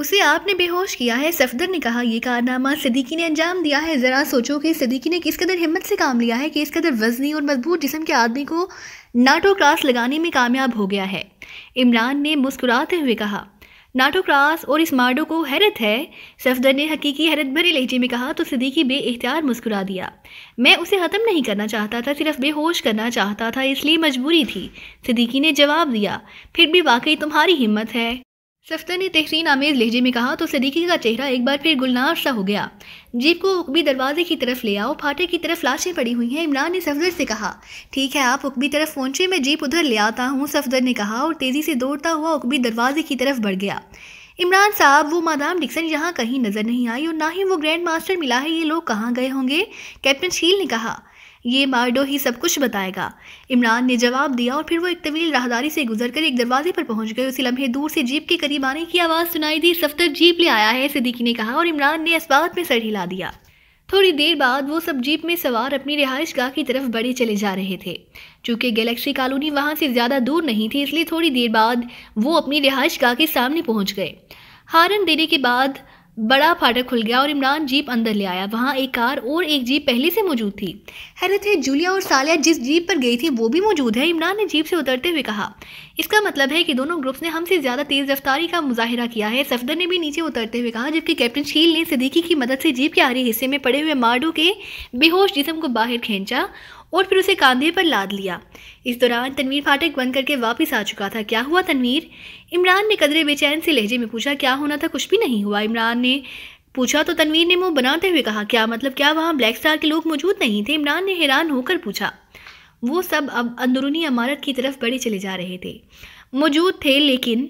उसे आपने बेहोश किया है सफदर ने कहा यह कारनामा सदीकी ने अंजाम दिया है ज़रा सोचो कि सदीकी ने किस कदर हिम्मत से काम लिया है कि इस कदर वजनी और मजबूत जिसम के आदमी को नाटो क्रास लगाने में कामयाब हो गया है इमरान ने मुस्कुराते हुए कहा नाटो क्रास और इस मार्डो को हैरत है सफदर ने हकीकी हैरत भरे लहजे में कहा तो सदीकी बे इख्तियार मुस्कुरा दिया मैं उसे ख़त्म नहीं करना चाहता था सिर्फ बेहोश करना चाहता था इसलिए मजबूरी थी सदीकी ने जवाब दिया फिर भी वाकई तुम्हारी हिम्मत है सफ्तर ने तहरीन आमेज लहजे में कहा तो सदीकी का चेहरा एक बार फिर गुलनार सा हो गया जीप को उकबी दरवाजे की तरफ ले आओ फाटे की तरफ लाशें पड़ी हुई हैं इमरान ने सफदर से कहा ठीक है आप उकबी तरफ पहुंचे मैं जीप उधर ले आता हूँ सफदर ने कहा और तेज़ी से दौड़ता हुआ उकबी दरवाजे की तरफ बढ़ गया इमरान साहब वो मादाम डिक्सन यहाँ कहीं नज़र नहीं आई और ना ही वो ग्रैंड मास्टर मिला है ये लोग कहाँ गए होंगे कैप्टन शील ने कहा ये मार्डो ही सब कुछ बताएगा इमरान ने जवाब दिया और फिर वो एक तवील राहदारी से गुजरकर एक दरवाजे पर पहुंच गए उसी लम्हे दूर से जीप के करीब आने की आवाज़ सुनाई दी सफ्तर जीप ले आया है सिद्दीकी ने कहा और इमरान ने इस्बात में सर हिला दिया थोड़ी देर बाद वो सब जीप में सवार अपनी रिहाइश गाह की तरफ बड़े चले जा रहे थे चूंकि गैलेक्सी कॉलोनी वहाँ से ज़्यादा दूर नहीं थी इसलिए थोड़ी देर बाद वो अपनी रिहाइश गाह के सामने पहुँच गए हारन देने के बाद बड़ा फाटक खुल गया और इमरान जीप अंदर ले आया वहाँ एक कार और एक जीप पहले से मौजूद थी हैरत है जूलिया और सालिया जिस जीप पर गई थी वो भी मौजूद है इमरान ने जीप से उतरते हुए कहा इसका मतलब है कि दोनों ग्रुप्स ने हमसे ज़्यादा तेज़ रफ्तारी का मुजाहरा किया है सफदर ने भी नीचे उतरते हुए कहा जबकि कैप्टन शील ने सदीकी की मदद से जीप के आरी हिस्से में पड़े हुए मार्डो के बेहोश जिसम को बाहर खींचा और फिर उसे कांधे पर लाद लिया इस दौरान तनवीर फाटक बंद करके वापस आ चुका था क्या हुआ तनवीर इमरान ने कदरे बेचैन से लहजे में पूछा क्या होना था कुछ भी नहीं हुआ इमरान ने पूछा तो तनवीर ने मुंह बनाते हुए कहा क्या मतलब क्या वहाँ ब्लैक स्टार के लोग मौजूद नहीं थे इमरान ने हैरान होकर पूछा वो सब अब अंदरूनी इमारत की तरफ बड़े चले जा रहे थे मौजूद थे लेकिन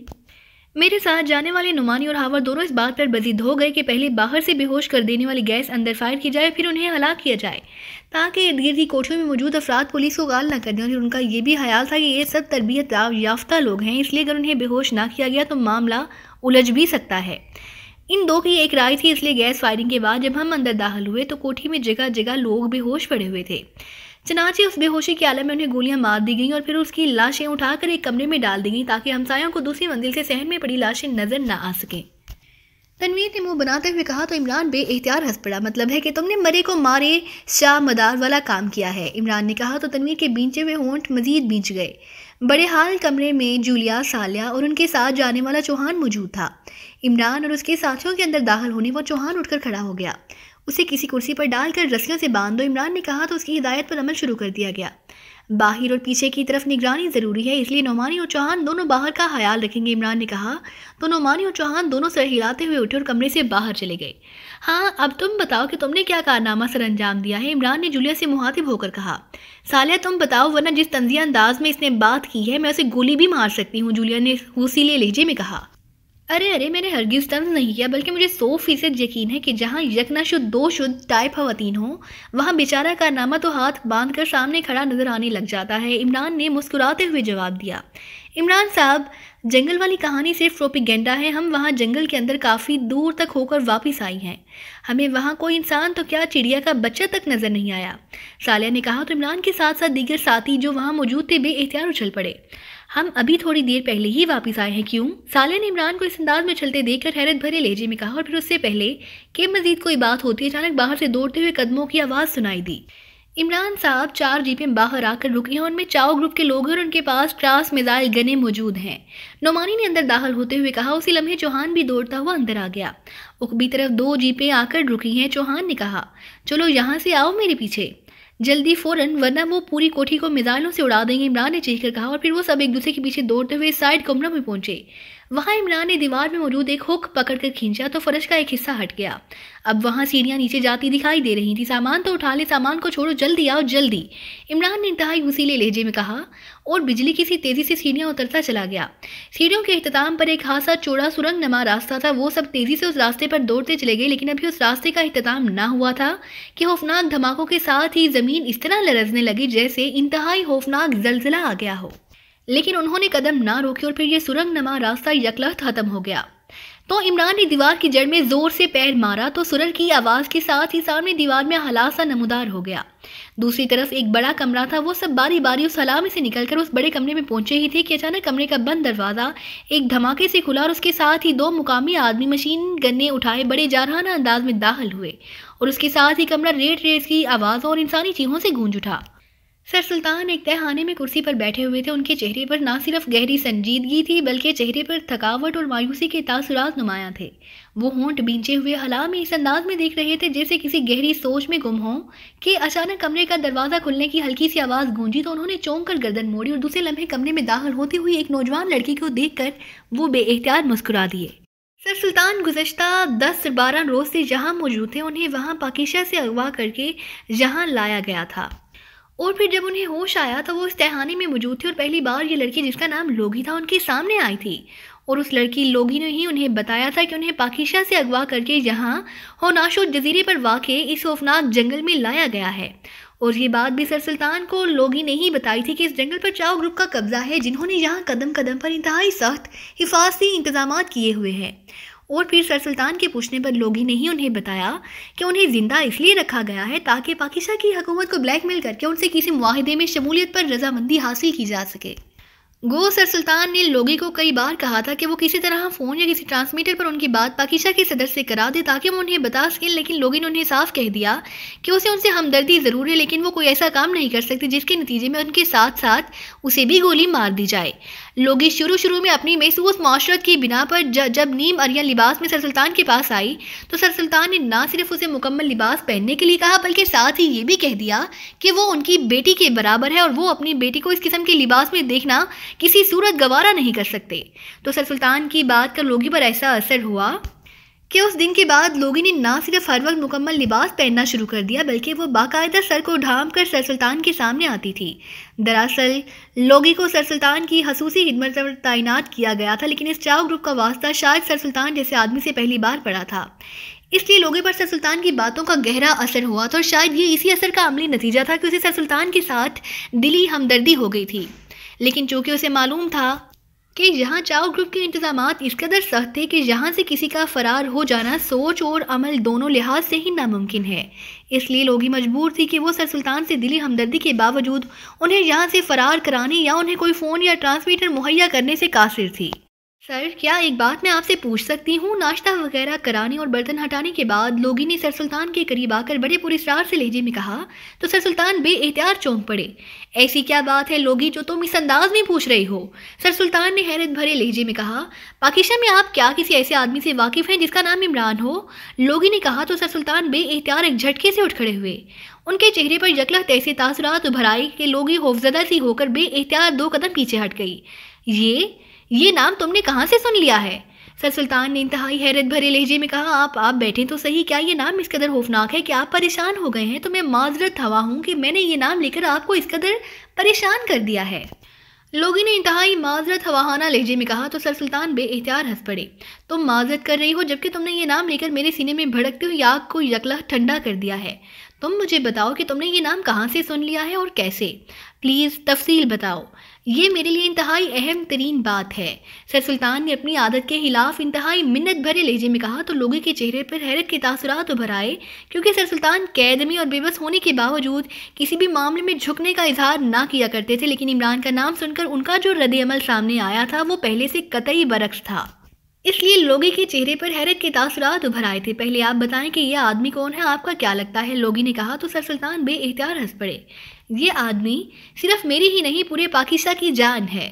मेरे साथ जाने वाले नुमानी और हावर दोनों इस बात पर बजीद हो गए कि पहले बाहर से बेहोश कर देने वाली गैस अंदर फायर की जाए फिर उन्हें हलाक किया जाए ताकि इर्द गिर्द कोठियों में मौजूद अफराद पुलिस को गाल ना कर दें और उनका ये भी ख्याल था कि ये सब तरबियत याफ्ता लोग हैं इसलिए अगर उन्हें बेहोश ना किया गया तो मामला उलझ भी सकता है इन दो की एक राय थी इसलिए गैस फायरिंग के बाद जब हम अंदर दाखिल हुए तो कोठी में जगह जगह लोग बेहोश पड़े हुए थे चनाचे उस बेहोशी के आलम में उन्हें गोलियां मार दी गई और फिर उसकी लाशें उठाकर एक कमरे में डाल दी गई ताकि हमसायों को दूसरी मंजिल से सहन में पड़ी लाशें नजर न आ सकें तनवीर ने मुंह बनाते हुए कहा तो इमरान बे एहतियार हंस पड़ा मतलब है कि तुमने मरे को मारे शाह मदार वाला काम किया है इमरान ने कहा तो तनवीर के बींचे हुए होंठ मजीद बींच गए बड़े हाल कमरे में जूलिया सालिया और उनके साथ जाने वाला चौहान मौजूद था इमरान और उसके साथियों के अंदर दाखिल होने पर चौहान उठकर खड़ा हो गया उसे किसी कुर्सी पर डालकर रस्सियों से बांध दो इमरान ने कहा तो उसकी हिदायत पर अमल शुरू कर दिया गया बाहर और पीछे की तरफ निगरानी ज़रूरी है इसलिए नौमानी और चौहान दोनों बाहर का ख्याल रखेंगे इमरान ने कहा तो नौमानी और चौहान दोनों सर हिलाते हुए उठे और कमरे से बाहर चले गए हाँ अब तुम बताओ कि तुमने क्या कारनामा सर अंजाम दिया है इमरान ने जूलिया से मुहातिब होकर कहा सालिया तुम बताओ वरना जिस तंजिया अंदाज में इसने बात की है मैं उसे गोली भी मार सकती हूँ जूलिया ने हूसीले लहजे में कहा अरे अरे मैंने हरगिज तंज नहीं किया बल्कि मुझे सौ फीसद यकीन है कि जहाँ यकना शुद्ध दो शुद्ध टाइप फवतिन हो वहाँ बेचारा कारनामा तो हाथ बांध कर सामने खड़ा नजर आने लग जाता है इमरान ने मुस्कुराते हुए जवाब दिया इमरान साहब जंगल वाली कहानी सिर्फ प्रोपिगेंडा है हम वहाँ जंगल के अंदर काफ़ी दूर तक होकर वापस आई हैं हमें वहाँ कोई इंसान तो क्या चिड़िया का बच्चा तक नज़र नहीं आया सालिया ने कहा तो इमरान के साथ साथ दीगर साथी जो वहाँ मौजूद थे बे एहतियार उछल पड़े हम अभी थोड़ी देर पहले ही वापस आए हैं क्यों साले ने इमरान को इस अंदाज में चलते देखकर हैरत भरे लेजे में कहा और फिर उससे पहले के मजीद कोई बात होती अचानक बाहर से दौड़ते हुए कदमों की आवाज़ सुनाई दी इमरान साहब चार जीपें बाहर आकर रुकी हैं उनमें चाओ ग्रुप के लोग हैं और उनके पास ट्रास मिजाइल गने मौजूद हैं नोमानी ने अंदर दाखिल होते हुए कहा उसी लम्हे चौहान भी दौड़ता हुआ अंदर आ गया उकबी तरफ दो जीपें आकर रुकी हैं चौहान ने कहा चलो यहाँ से आओ मेरे पीछे जल्दी फौरन वरना वो पूरी कोठी को मिजाइलों से उड़ा देंगे इमरान ने चीख कर कहा और फिर वो सब एक दूसरे के पीछे दौड़ते हुए साइड कमरों में पहुंचे वहाँ इमरान ने दीवार में मौजूद एक हुक पकड़कर खींचा तो फर्श का एक हिस्सा हट गया अब वहाँ सीढ़ियाँ नीचे जाती दिखाई दे रही थी सामान तो उठा ले सामान को छोड़ो जल्दी आओ जल्दी इमरान ने इंतहाई हुसीले लहजे में कहा और बिजली किसी तेज़ी से सीढ़ियाँ उतरता चला गया सीढ़ियों के अख्ताम पर एक खासा चौड़ा सुरंग नमा रास्ता था वो सब तेज़ी से उस रास्ते पर दौड़ते चले गए लेकिन अभी उस रास्ते का अख्ताम ना हुआ था कि खौफनाक धमाकों के साथ ही ज़मीन इस तरह लरजने लगी जैसे इंतहाई खौफनाक जलजिला आ गया हो लेकिन उन्होंने कदम ना रोके और फिर यह सुरंग नमा रास्ता यकलह खत्म हो गया तो इमरान ने दीवार की जड़ में जोर से पैर मारा तो सुरंग की आवाज़ के साथ ही सामने दीवार में हलासा नमदार हो गया दूसरी तरफ एक बड़ा कमरा था वो सब बारी बारी उस हलामे से निकलकर उस बड़े कमरे में पहुंचे ही थे कि अचानक कमरे का बंद दरवाज़ा एक धमाके से खुला और उसके साथ ही दो मुकामी आदमी मशीन गन्ने उठाए बड़े जारहाना अंदाज में दाखिल हुए और उसके साथ ही कमरा रेट रेस की आवाज़ों और इंसानी चीहों से गूंज उठा सर सुल्तान एक तहखाने में कुर्सी पर बैठे हुए थे उनके चेहरे पर ना सिर्फ गहरी संजीदगी थी बल्कि चेहरे पर थकावट और मायूसी के तासुरात नुमाया थे वो होंठ बींचे हुए हला में इस अंदाज में देख रहे थे जैसे किसी गहरी सोच में गुम हों कि अचानक कमरे का दरवाज़ा खुलने की हल्की सी आवाज़ गूंजी तो उन्होंने चौंक कर गर्दन मोड़ी और दूसरे लम्हे कमरे में दाखिल होती हुई एक नौजवान लड़की को देख कर वो एहतियात मुस्कुरा दिए सर सुल्तान गुजशत दस बारह रोज़ से जहाँ मौजूद थे उन्हें वहाँ पाकिशा से अगवा करके जहाँ लाया गया था और फिर जब उन्हें होश आया तो वो इस तहानी में मौजूद थी और पहली बार ये लड़की जिसका नाम लोगी था उनके सामने आई थी और उस लड़की लोगी ने ही उन्हें बताया था कि उन्हें पाकिशा से अगवा करके यहाँ होनाशो जजीरे पर वाक़ इस खौफनाक जंगल में लाया गया है और ये बात भी सर सुल्तान को लोगी ने ही बताई थी कि इस जंगल पर चाओ ग्रुप का कब्ज़ा है जिन्होंने यहाँ कदम कदम पर इंतहाई सख्त हिफाजती इंतजाम किए हुए हैं और फिर सर सुल्तान के पूछने पर लोगी ने ही उन्हें बताया कि उन्हें ज़िंदा इसलिए रखा गया है ताकि पाकिस्तान की हकूमत को ब्लैकमेल करके उनसे किसी माहदे में शमूलियत पर रजामंदी हासिल की जा सके गो सर सुल्तान ने लोगी को कई बार कहा था कि वो किसी तरह फ़ोन या किसी ट्रांसमीटर पर उनकी बात पाकिस्तान के सदर से करा दे ताकि वो उन्हें बता सकें लेकिन लोगी ने उन्हें साफ कह दिया कि उसे उनसे हमदर्दी ज़रूर है लेकिन वो कोई ऐसा काम नहीं कर सकती जिसके नतीजे में उनके साथ साथ उसे भी गोली मार दी जाए लोगी शुरू शुरू में अपनी महसूस माशरत की बिना पर जब नीम अरिया लिबास में सर सुल्तान के पास आई तो सर सुल्तान ने ना सिर्फ उसे मुकम्मल लिबास पहनने के लिए कहा बल्कि साथ ही ये भी कह दिया कि वो उनकी बेटी के बराबर है और वो अपनी बेटी को इस किस्म के लिबास में देखना किसी सूरत गवारा नहीं कर सकते तो सर सुल्तान की बात का लोगी पर ऐसा असर हुआ कि उस दिन के बाद लोगों ने ना सिर्फ हर वक्त मुकम्मल लिबास पहनना शुरू कर दिया बल्कि वो बाकायदा सर को ढाम कर सर सुल्तान के सामने आती थी दरअसल लोगी को सर सुल्तान की खसूसी हिदमत पर तैनात किया गया था लेकिन इस चाव ग्रुप का वास्ता शायद सर सुल्तान जैसे आदमी से पहली बार पड़ा था इसलिए लोगों पर सर सुल्तान की बातों का गहरा असर हुआ था और शायद ये इसी असर का अमली नतीजा था कि उसे सर सुल्तान के साथ दिली हमदर्दी हो गई थी लेकिन चूँकि उसे मालूम था कि यहाँ चाओ ग्रुप के इंतजाम इस कदर सख्त थे कि यहाँ से किसी का फरार हो जाना सोच और अमल दोनों लिहाज से ही नामुमकिन है इसलिए लोग ही मजबूर थी कि वो सर सुल्तान से दिली हमदर्दी के बावजूद उन्हें यहाँ से फरार कराने या उन्हें कोई फ़ोन या ट्रांसमीटर मुहैया करने से कासिर थी सर क्या एक बात मैं आपसे पूछ सकती हूँ नाश्ता वगैरह कराने और बर्तन हटाने के बाद लोगी ने सर सुल्तान के करीब आकर बड़े पूरे सरार से लहजे में कहा तो सर सुल्तान बे बेएहतियात चौंक पड़े ऐसी क्या बात है लोगी जो तुम तो इस अंदाज में पूछ रही हो सर सुल्तान ने हैरत भरे लहजे में कहा पाकिस्तान में आप क्या किसी ऐसे आदमी से वाकिफ़ हैं जिसका नाम इमरान हो लोगी ने कहा तो सर सुल्तान बे एहतियार एक झटके से उठ खड़े हुए उनके चेहरे पर यकलत ऐसे तासरात उभर आए कि लोगी खौफजदा सी होकर बे एहतियार दो कदम पीछे हट गई ये ये नाम तुमने कहाँ से सुन लिया है सर सुल्तान ने इंतहाई हैरत भरे लहजे में कहा आप आप बैठे तो सही क्या ये नाम इस कदर खौफनाक है कि आप परेशान हो गए हैं तो मैं माजरत हवा हूँ कि मैंने ये नाम लेकर आपको इस कदर परेशान कर दिया है लोगों ने इंतहाई माजरत हवाहाना लहजे में कहा तो सर सुल्तान बे एहतियार हंस पड़े तुम माजरत कर रही हो जबकि तुमने ये नाम लेकर मेरे सीने में भड़कती हुई आग को यकला ठंडा कर दिया है तुम मुझे बताओ कि तुमने ये नाम कहाँ से सुन लिया है और कैसे प्लीज़ तफसील बताओ ये मेरे लिए इंतहाई अहम तरीन बात है सर सुल्तान ने अपनी आदत के खिलाफ इंतहाई मिन्नत भरे लहजे में कहा तो लोगों के चेहरे पर हैरत के तासरात उभर आए क्योंकि सर सुल्तान कैद में और बेबस होने के बावजूद किसी भी मामले में झुकने का इजहार ना किया करते थे लेकिन इमरान का नाम सुनकर उनका जो रद्द सामने आया था वो पहले से कतई बरक्स था इसलिए लोगी के चेहरे पर हैरत के तासरात उभर आए थे पहले आप बताएं कि यह आदमी कौन है आपका क्या लगता है लोगी ने कहा तो सर सुल्तान बे एहतियार हंस पड़े ये आदमी सिर्फ मेरी ही नहीं पूरे पाकिस्तान की जान है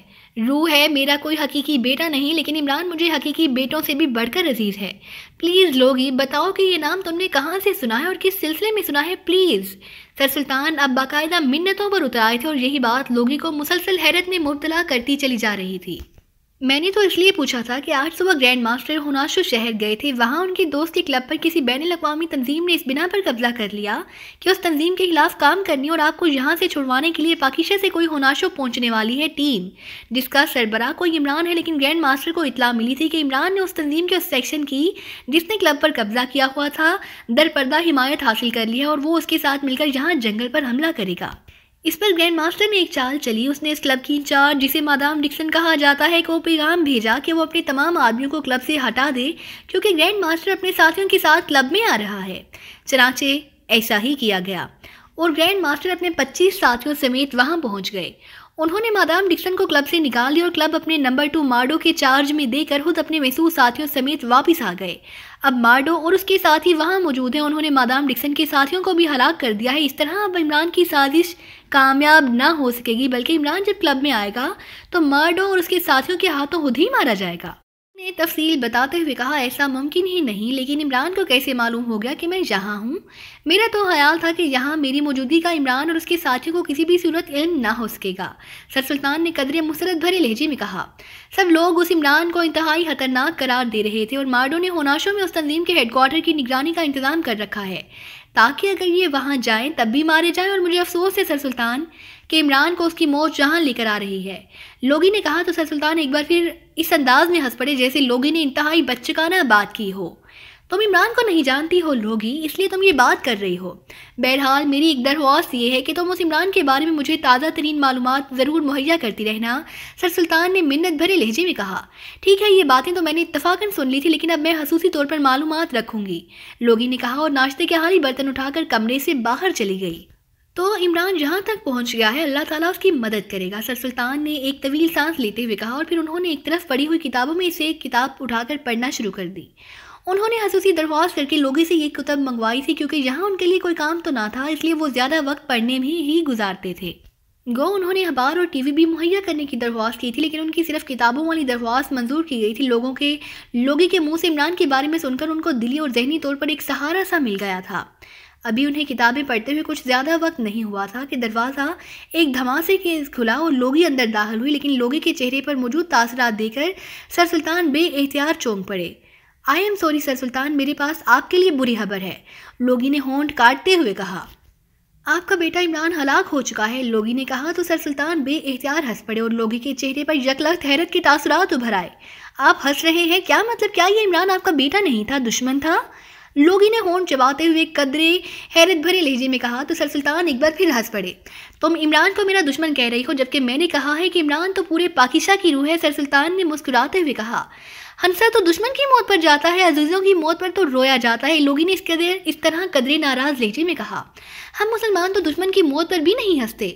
रूह है मेरा कोई हकीकी बेटा नहीं लेकिन इमरान मुझे हकीकी बेटों से भी बढ़कर अजीज़ है प्लीज़ लोगी बताओ कि ये नाम तुमने कहाँ से सुना है और किस सिलसिले में सुना है प्लीज़ सर सुल्तान अब बाकायदा मिन्नतों पर उतर आए थे और यही बात लोगी को मुसलसल हैरत में मुबतला करती चली जा रही थी मैंने तो इसलिए पूछा था कि आज सुबह ग्रैंड मास्टर होनाशो शहर गए थे वहाँ उनके दोस्त के क्लब पर किसी बैन अवी तंजीम ने इस बिना पर कब्जा कर लिया कि उस तंजीम के खिलाफ काम करने और आपको यहाँ से छुड़वाने के लिए पाकिशा से कोई होनाशो पहुँचने वाली है टीम जिसका सरबरा कोई इमरान है लेकिन ग्रैंड मास्टर को इतला मिली थी कि इमरान ने उस तंजीम के उस सेक्शन की जिसने क्लब पर कब्जा किया हुआ था दरपर्दा हिमायत हासिल कर ली है और वो उसके साथ मिलकर यहाँ जंगल पर हमला करेगा इस पर ग्रैंड मास्टर ने एक चाल चली उसने इस क्लब की इंचार्ज जिसे मादाम डिक्सन कहा जाता है को पैगाम भेजा कि वो अपने तमाम आदमियों को क्लब से हटा दे क्योंकि ग्रैंड मास्टर अपने साथियों के साथ क्लब में आ रहा है चनाचे ऐसा ही किया गया और ग्रैंड मास्टर अपने 25 साथियों समेत वहां पहुंच गए उन्होंने मादाम डिक्सन को क्लब से निकाल दिया और क्लब अपने नंबर टू मार्डो के चार्ज में देकर खुद अपने महसूस साथियों समेत वापस आ गए अब मार्डो और उसके साथी वहां मौजूद हैं उन्होंने मादाम डिक्सन के साथियों को भी हलाक कर दिया है इस तरह अब इमरान की साजिश कामयाब ना हो सकेगी बल्कि इमरान जब क्लब में आएगा तो मार्डो और उसके साथियों के हाथों खुद ही मारा जाएगा ने तफसील बताते हुए कहा ऐसा मुमकिन ही नहीं लेकिन इमरान को कैसे मालूम हो गया कि मैं यहाँ हूँ मेरा तो ख्याल था कि यहाँ मेरी मौजूदगी का इमरान और उसके साथियों को किसी भी सूरत इल्म ना हो सकेगा सर सुल्तान ने कदरे मुसरत भरे लहजे में कहा सब लोग उस इमरान को इंतहाई खतरनाक करार दे रहे थे और मार्डो ने होनाशों में उस तंजीम के हेडकोार्टर की निगरानी का इंतजाम कर रखा है ताकि अगर ये वहाँ जाएँ तब भी मारे जाएँ और मुझे अफसोस है सर सुल्तान कि इमरान को उसकी मौत जहां लेकर आ रही है लोगी ने कहा तो सर सुल्तान एक बार फिर इस अंदाज में हंस पड़े जैसे लोगी ने इंतहाई बच्चकाना बात की हो तुम इमरान को नहीं जानती हो लोगी इसलिए तुम ये बात कर रही हो बहरहाल मेरी एक दरख्वास्त ये है कि तुम उस इमरान के बारे में मुझे ताज़ा तरीन मालूम ज़रूर मुहैया करती रहना सर सुल्तान ने मिन्नत भरे लहजे में कहा ठीक है ये बातें तो मैंने इतफाक़न सुन ली थी लेकिन अब मैं खसूसी तौर पर मालूम रखूँगी लोगी ने कहा और नाश्ते के हाल ही बर्तन उठाकर कमरे से बाहर चली गई तो इमरान जहाँ तक पहुँच गया है अल्लाह ताला उसकी मदद करेगा सर सुल्तान ने एक तवील सांस लेते हुए कहा और फिर उन्होंने एक तरफ पड़ी हुई किताबों में से एक किताब उठाकर पढ़ना शुरू कर दी उन्होंने हसूसी दरख्वास्त करके लोगों से ये किताब मंगवाई थी क्योंकि यहाँ उनके लिए कोई काम तो ना था इसलिए वो ज़्यादा वक्त पढ़ने में ही गुजारते थे गो उन्होंने अखबार और टीवी भी मुहैया करने की दरख्वास्त की थी लेकिन उनकी सिर्फ किताबों वाली दरख्वास्त मंजूर की गई थी लोगों के लोगों के मुंह से इमरान के बारे में सुनकर उनको दिली और जहनी तौर पर एक सहारा सा मिल गया था अभी उन्हें किताबें पढ़ते हुए कुछ ज़्यादा वक्त नहीं हुआ था कि दरवाज़ा एक धमासे के खुला और लोगी अंदर दाखिल हुई लेकिन लोगी के चेहरे पर मौजूद तासरात देकर सर सुल्तान बे एहतियार चौंक पड़े आई एम सॉरी सर सुल्तान मेरे पास आपके लिए बुरी खबर है लोगी ने होंठ काटते हुए कहा आपका बेटा इमरान हलाक हो चुका है लोगी ने कहा तो सर सुल्तान बे एहतियार हंस पड़े और लोगी के चेहरे पर यकलक हैरत के तासरात उभर आए आप हंस रहे हैं क्या मतलब क्या ये इमरान आपका बेटा नहीं था दुश्मन था लोगी ने होंड चबाते हुए कदरे हैरत भरे लहजे में कहा तो सर सुल्तान एक बार फिर हंस पड़े तुम तो इमरान को मेरा दुश्मन कह रही हो जबकि मैंने कहा है कि इमरान तो पूरे पाकिस्तान की रूह है सर सुल्तान ने मुस्कुराते हुए कहा हंसा तो दुश्मन की मौत पर जाता है अजीज़ों की मौत पर तो रोया जाता है लोगी ने इस कदर इस तरह कदरे नाराज़ लहजे में कहा हम मुसलमान तो दुश्मन की मौत पर भी नहीं हंसते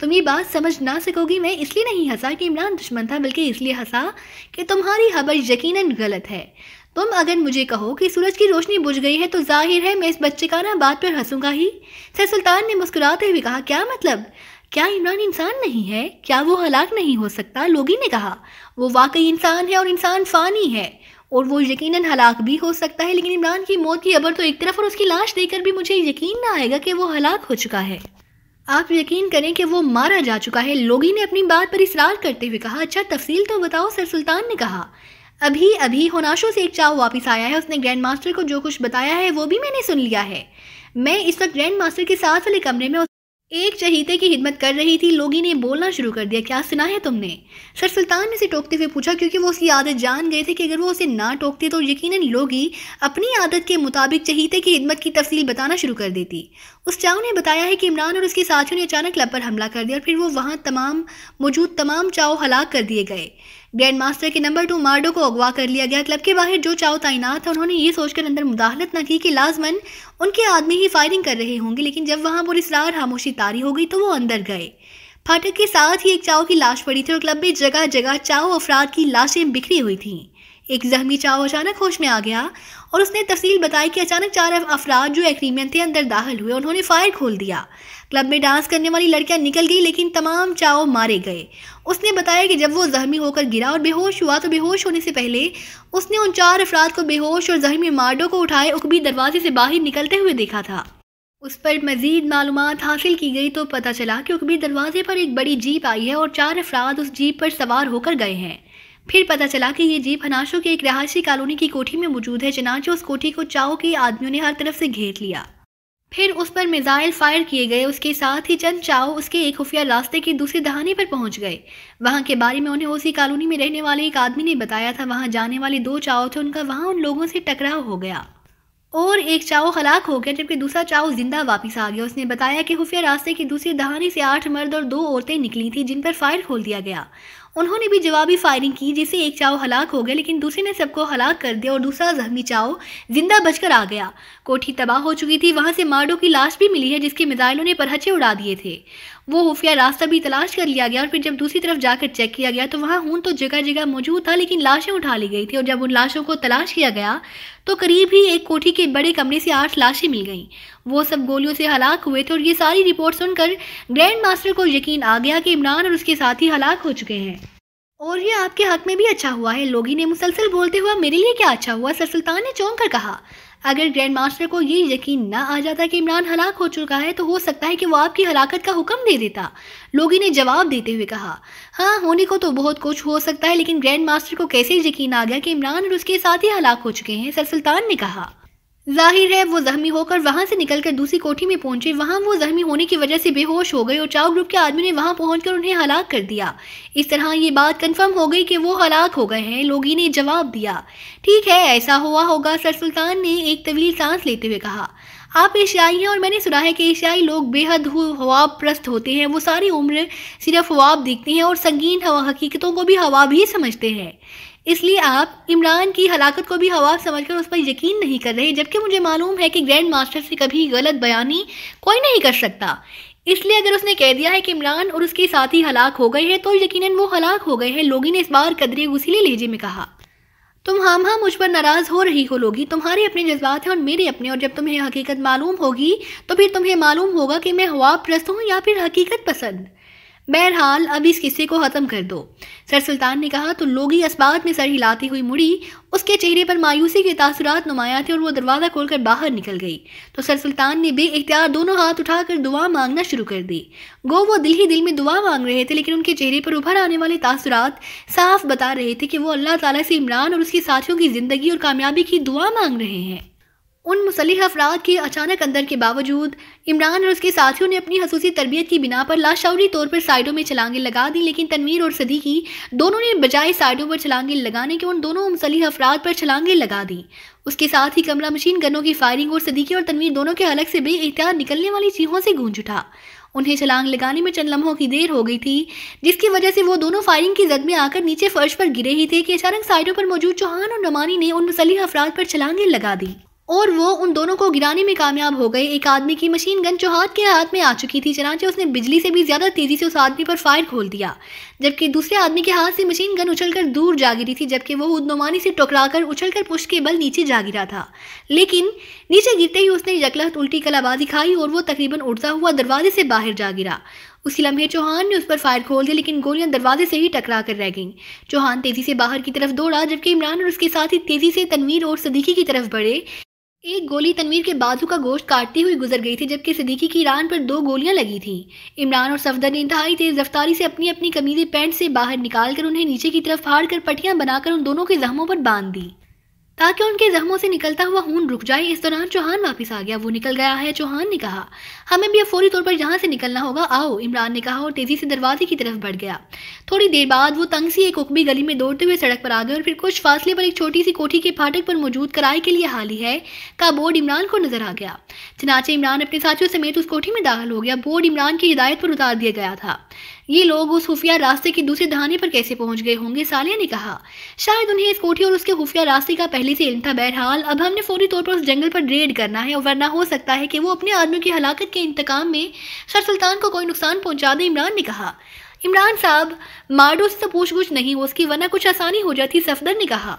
तुम ये बात समझ ना सकोगी मैं इसलिए नहीं हंसा कि इमरान दुश्मन था बल्कि इसलिए हंसा कि तुम्हारी खबर यकीनन गलत है तुम अगर मुझे कहो कि सूरज की रोशनी बुझ गई है तो जाहिर है मैं इस बच्चे का ना बात पर हंसूंगा ही सर सुल्तान ने मुस्कुराते हुए कहा क्या मतलब क्या इमरान इंसान नहीं है क्या वो हलाक नहीं हो सकता लोगी ने कहा वो वाकई इंसान है और इंसान फ़ानी है और वो यकीनन हलाक भी हो सकता है लेकिन इमरान की मौत की अबर तो एक तरफ और उसकी लाश देकर भी मुझे यकीन ना आएगा कि वो हलाक हो चुका है आप यकीन करें कि वो मारा जा चुका है लोगी ने अपनी बात पर इसरार करते हुए कहा अच्छा तफसील तो बताओ सर सुल्तान ने कहा अभी अभी होनाशो से एक चाव वापस आया है उसने ग्रैंड मास्टर को जो कुछ बताया है वो भी मैंने सुन लिया है मैं इस वक्त ग्रैंड मास्टर के साथ वाले कमरे में एक चहीते की हिदमत कर रही थी लोगी ने बोलना शुरू कर दिया क्या सुना है तुमने सर सुल्तान ने उसे टोकते हुए पूछा क्योंकि वो उसकी आदत जान गए थे कि अगर वो उसे ना टोकते तो यकीनन लोगी अपनी आदत के मुताबिक चहीते की हिदमत की तफसील बताना शुरू कर देती उस चाव ने बताया है कि इमरान और उसके साथियों ने अचानक क्लब पर हमला कर दिया और फिर वो वहाँ तमाम मौजूद तमाम चाव हलाक कर दिए गए ग्रैंड मास्टर के नंबर टू मार्डो को अगवा कर लिया गया क्लब के बाहर जो चाव तैनात था उन्होंने ये सोचकर अंदर मुदाहलत ना की कि लाजमन उनके आदमी ही फायरिंग कर रहे होंगे लेकिन जब वहाँ रार खामोशी तारी हो गई तो वो अंदर गए फाटक के साथ ही एक चाव की लाश पड़ी थी और क्लब में जगह जगह चाव अफराद की लाशें बिखरी हुई थीं एक जख्मी चाव अचानक होश में आ गया और उसने तफसील बताई कि अचानक चार अफराद जो एक्रीमियन थे अंदर दाखिल हुए उन्होंने फायर खोल दिया क्लब में डांस करने वाली लड़कियां निकल गई लेकिन तमाम चाओ मारे गए उसने बताया कि जब वो जख्मी होकर गिरा और बेहोश हुआ तो बेहोश होने से पहले उसने उन चार अफराद को बेहोश और जख्मी मार्डो को उठाए उकबी दरवाजे से बाहर निकलते हुए देखा था उस पर मजीद मालूम हासिल की गई तो पता चला कि उकबी दरवाजे पर एक बड़ी जीप आई है और चार अफराद उस जीप पर सवार होकर गए हैं फिर पता चला कि ये जीप हनाशों के एक रिहायशी कॉलोनी की कोठी में मौजूद है चनाचे उस कोठी को चाओ के आदमियों ने हर तरफ से घेर लिया फिर उस पर मिज़ाइल फायर किए गए उसके साथ ही चंद चाओ उसके एक खुफिया रास्ते की दूसरी दहाने पर पहुंच गए वहां के बारे में उन्हें उसी कॉलोनी में रहने वाले एक आदमी ने बताया था वहां जाने वाले दो चाओ थे उनका वहां उन लोगों से टकराव हो गया और एक चाओ हलाक हो गया जबकि दूसरा चाओ जिंदा वापस आ गया उसने बताया कि खुफिया रास्ते की दूसरी दहाने से आठ मर्द और दो औरतें निकली थी जिन पर फायर खोल दिया गया उन्होंने भी जवाबी फायरिंग की जिससे एक चाव हलाक हो गया लेकिन दूसरे ने सबको हलाक कर दिया और दूसरा जख्मी चाव जिंदा बचकर आ गया कोठी तबाह हो चुकी थी वहां से मार्डो की लाश भी मिली है जिसके मिजाइलों ने परहचे उड़ा दिए थे वो खुफिया रास्ता भी तलाश कर लिया गया और फिर जब दूसरी तरफ जाकर चेक किया गया तो वहाँ हूं तो जगह जगह मौजूद था लेकिन लाशें उठा ली गई थी और जब उन लाशों को तलाश किया गया तो करीब ही एक कोठी के बड़े कमरे से आठ लाशें मिल गईं वो सब गोलियों से हलाक हुए थे और ये सारी रिपोर्ट सुनकर ग्रैंड मास्टर को यकीन आ गया कि इमरान और उसके साथी हलाक हो चुके हैं और ये आपके हक में भी अच्छा हुआ है लोगी ने मुसलसल बोलते हुआ मेरे लिए क्या अच्छा हुआ सर सुल्तान ने चौंक कर कहा अगर ग्रैंड मास्टर को ये यकीन ना आ जाता कि इमरान हलाक हो चुका है तो हो सकता है कि वो आपकी हलाकत का हुक्म दे देता लोगी ने जवाब देते हुए कहा हाँ होने को तो बहुत कुछ हो सकता है लेकिन ग्रैंड मास्टर को कैसे यकीन आ गया कि इमरान और उसके साथ ही हलाक हो चुके हैं सर सुल्तान ने कहा जाहिर है वो जख्मी होकर वहां से निकलकर दूसरी कोठी में पहुंचे वहां वो जख्मी होने की वजह से बेहोश हो गए और चाव ग्रुप के आदमी ने वहां पहुंचकर उन्हें हलाक कर दिया इस तरह ये बात कंफर्म हो गई कि वो हलाक हो गए हैं लोगी ने जवाब दिया ठीक है ऐसा हुआ होगा सर सुल्तान ने एक तवील सांस लेते हुए कहा आप एशियाई हैं और मैंने सुना है कि एशियाई लोग बेहद हवाब प्रस्त होते हैं वो सारी उम्र सिर्फ हवाब देखते हैं और संगीन हवा हकीकतों को भी हवाब ही समझते हैं इसलिए आप इमरान की हलाकत को भी हवा समझकर उस पर यकीन नहीं कर रहे जबकि मुझे मालूम है कि ग्रैंड मास्टर से कभी गलत बयानी कोई नहीं कर सकता इसलिए अगर उसने कह दिया है कि इमरान और उसके साथी हलाक हो गए हैं तो यकीनन वो हलाक हो गए हैं लोगी ने इस बार कदरे गुसीले लहजे में कहा तुम हाम हाँ मुझ पर नाराज़ हो रही हो लोगी तुम्हारे अपने जज्बात हैं और मेरे अपने और जब तुम्हें हकीकत मालूम होगी तो फिर तुम्हें मालूम होगा कि मैं हवा प्रस्त हूँ या फिर हकीकत पसंद बहरहाल अब इस किस्से को ख़त्म कर दो सर सुल्तान ने कहा तो लोगी इस्बात में सर हिलाती हुई मुड़ी उसके चेहरे पर मायूसी के तासुरात नुमाया थे और वो दरवाज़ा खोलकर बाहर निकल गई तो सर सुल्तान ने बे इख्तियार दोनों हाथ उठाकर दुआ मांगना शुरू कर दी गो वो दिल ही दिल में दुआ मांग रहे थे लेकिन उनके चेहरे पर उभर आने वाले तासुरात साफ बता रहे थे कि वो अल्लाह ताला से इमरान और उसके साथियों की ज़िंदगी और कामयाबी की दुआ मांग रहे हैं उन मुसलह अफराद के अचानक अंदर के बावजूद इमरान और उसके साथियों ने अपनी खसूसी तरबियत की बिना पर लाशौरी तौर पर साइडों में छलांगे लगा दी लेकिन तनवीर और सदीकी दोनों ने बजाय साइडों पर छलांगे लगाने के उन दोनों मुसलह अफराद पर छलांगे लगा दी उसके साथ ही कमरा मशीन गनों की फायरिंग और सदीकी और तनवीर दोनों के हलग से बे निकलने वाली चीहों से गूंज उठा उन्हें छलांग लगाने में चंद लम्हों की देर हो गई थी जिसकी वजह से वो दोनों फायरिंग की जद में आकर नीचे फर्श पर गिरे ही थे कि अचानक साइडों पर मौजूद चौहान और नमानी ने उन मुसलह अफराद पर छलांगे लगा दी और वो उन दोनों को गिराने में कामयाब हो गए एक आदमी की मशीन गन जो हाथ के हाथ में आ चुकी थी चनाचे उसने बिजली से भी ज़्यादा तेज़ी से उस आदमी पर फायर खोल दिया जबकि दूसरे आदमी के हाथ से मशीन गन उछलकर दूर जा गिरी थी जबकि वो उदनुमानी से टकराकर उछलकर पुष्ट के बल नीचे जा गिरा था लेकिन नीचे गिरते ही उसने यकलहत उल्टी कलाबाजी खाई और वो तकरीबन उड़ता हुआ दरवाजे से बाहर जा गिरा उसी लम्हे चौहान ने उस पर फायर खोल दिया लेकिन गोलियां दरवाजे से ही टकरा कर रह गईं चौहान तेज़ी से बाहर की तरफ दौड़ा जबकि इमरान और उसके साथ ही तेज़ी से तनवीर और सदीकी की तरफ बढ़े एक गोली तनवीर के बाजू का गोश्त काटती हुई गुजर गई थी जबकि सिद्दीकी की ईरान पर दो गोलियां लगी थीं इमरान और सफदर ने इंतहाई तेज रफ्तारी से अपनी अपनी कमीजें पैंट से बाहर निकालकर उन्हें नीचे की तरफ फाड़कर कर पटियां बनाकर उन दोनों के जख्मों पर बांध दी ताकि उनके जख्मों से निकलता हुआ खून रुक जाए इस दौरान चौहान वापस आ गया वो निकल गया है चौहान ने कहा हमें भी फौरी तौर पर यहाँ से निकलना होगा आओ इमरान ने कहा और तेजी से दरवाजे की तरफ बढ़ गया थोड़ी देर बाद वो तंग सी एक उकबी गली में दौड़ते हुए सड़क पर आ गए और फिर कुछ फासले पर एक छोटी सी कोठी के फाटक पर मौजूद कराई के लिए हाली है का बोर्ड इमरान को नजर आ गया चनाचे इमरान अपने साथियों समेत उस कोठी में दाखिल हो गया बोर्ड इमरान की हिदायत पर उतार दिया गया था ये लोग उस खुफिया रास्ते की दूसरी दहाने पर कैसे पहुंच गए होंगे सालिया ने कहा शायद उन्हें इस कोठी और उसके खुफिया रास्ते का पहले से इल्म था बहरहाल अब हमने फौरी तौर पर उस जंगल पर रेड करना है वरना हो सकता है कि वो अपने आदमियों की हलाकत के इंतकाम में शर सुल्तान को कोई नुकसान पहुंचा दे इमरान ने कहा इमरान साहब मार्डो से तो पूछगछ नहीं हो उसकी वरना कुछ आसानी हो जाती सफदर ने कहा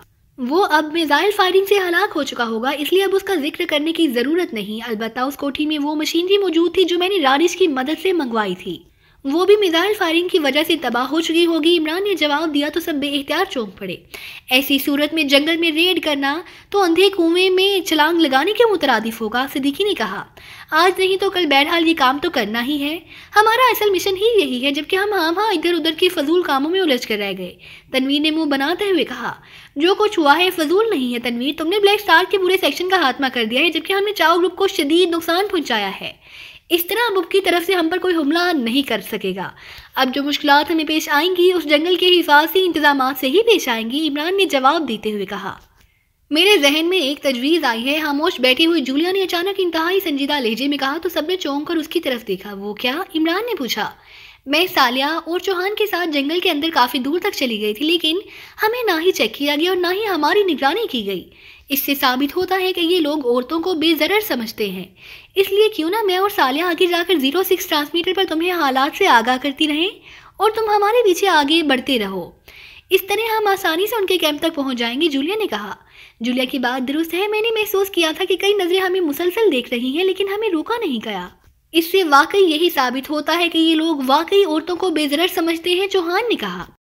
वो अब मिज़ाइल फायरिंग से हलाक हो चुका होगा इसलिए अब उसका जिक्र करने की ज़रूरत नहीं अलबत्ता उस कोठी में वो मशीनरी मौजूद थी जो मैंने रारिश की मदद से मंगवाई थी वो भी मिज़ाइल फायरिंग की वजह से तबाह हो चुकी होगी इमरान ने जवाब दिया तो सब बेख्तियार चौंक पड़े ऐसी सूरत में जंगल में रेड करना तो अंधे कुएं में छलांग लगाने के मुतरदिफ होगा सिद्दीकी ने कहा आज नहीं तो कल बहरहाल ये काम तो करना ही है हमारा असल मिशन ही यही है जबकि हम हाँ हाँ इधर उधर के फजूल कामों में उलझ कर रह गए तनवीर ने मुंह बनाते हुए कहा जो कुछ हुआ है फजूल नहीं है तनवीर तुमने ब्लैक स्टार के बुरे सेक्शन का खात्मा कर दिया है जबकि हमने चाओ ग्रुप को शदीद नुकसान पहुंचाया है इस तरह अब की तरफ से हम पर कोई हमला नहीं कर सकेगा अब जो मुश्किल हमें पेश आएंगी उस जंगल के हिफाजती इंतजाम से ही पेश आएंगी इमरान ने जवाब देते हुए कहा मेरे जहन में एक तजवीज़ आई है खामोश बैठी हुई जूलिया ने अचानक इंतहाई संजीदा लहजे में कहा तो सबने चौंक कर उसकी तरफ देखा वो क्या इमरान ने पूछा मैं सालिया और चौहान के साथ जंगल के अंदर काफ़ी दूर तक चली गई थी लेकिन हमें ना ही चेक किया गया और ना ही हमारी निगरानी की गई इससे साबित होता है कि ये लोग औरतों को बेजरर समझते हैं इसलिए क्यों ना मैं और सालिया आगे जाकर जीरो सिक्स ट्रांसमीटर पर तुम्हें हालात से आगाह करती रहें और तुम हमारे पीछे आगे बढ़ते रहो इस तरह हम आसानी से उनके कैंप तक पहुंच जाएंगे जूलिया ने कहा जूलिया की बात दुरुस्त है मैंने महसूस किया था कि कई नज़रें हमें मुसलसल देख रही हैं लेकिन हमें रोका नहीं गया इससे वाकई यही साबित होता है कि ये लोग वाकई औरतों को बेजरर समझते हैं चौहान ने कहा